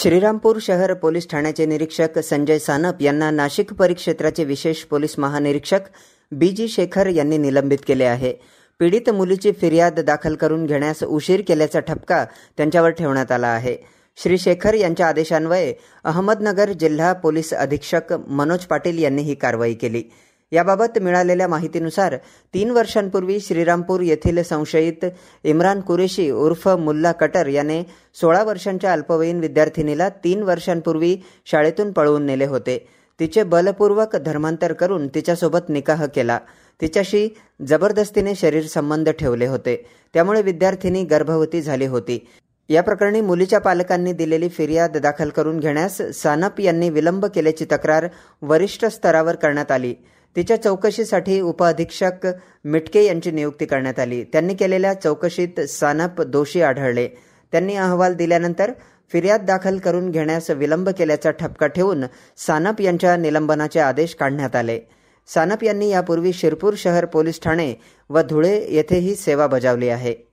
श्रीरामपूर शहर पोलीस ठाण्याचे निरीक्षक संजय सानप यांना नाशिक परिक्षेत्राचे विशेष पोलीस महानिरीक्षक बी जी शेखर यांनी निलंबित केले आहे पीडित मुलीची फिर्याद दाखल करून घेण्यास उशीर केल्याचा ठपका त्यांच्यावर ठेवण्यात आला आहे श्री शेखर यांच्या आदेशान्वये अहमदनगर जिल्हा पोलीस अधीक्षक मनोज पाटील यांनी ही कारवाई केली याबाबत मिळालेल्या माहितीनुसार तीन वर्षांपूर्वी श्रीरामपूर येथील संशयित इम्रान कुरेशी उर्फ मुल्ला कटर याने सोळा वर्षांच्या अल्पवयीन विद्यार्थिनीला तीन वर्षांपूर्वी शाळेतून पळवून नेले होते तिचे बलपूर्वक धर्मांतर करून तिच्यासोबत निकाह केला तिच्याशी जबरदस्तीने शरीर संबंध ठेवले होते त्यामुळे विद्यार्थिनी गर्भवती झाली होती या प्रकरणी मुलीच्या पालकांनी दिलेली फिर्याद दाखल करून घेण्यास सानप यांनी विलंब केल्याची तक्रार वरिष्ठ स्तरावर करण्यात आली तिच्या चौकशीसाठी उपअधीक्षक मिटके यांची नियुक्ती करण्यात आली त्यांनी केलेल्या चौकशीत सानप दोषी आढळले त्यांनी अहवाल दिल्यानंतर फिर्याद दाखल करून घेण्यास विलंब केल्याचा ठपका ठेवून सानप यांच्या निलंबनाचे आदेश काढण्यात आले सानप यांनी यापूर्वी शिरपूर शहर पोलीस ठाणे व धुळे येथेही सेवा बजावली आहे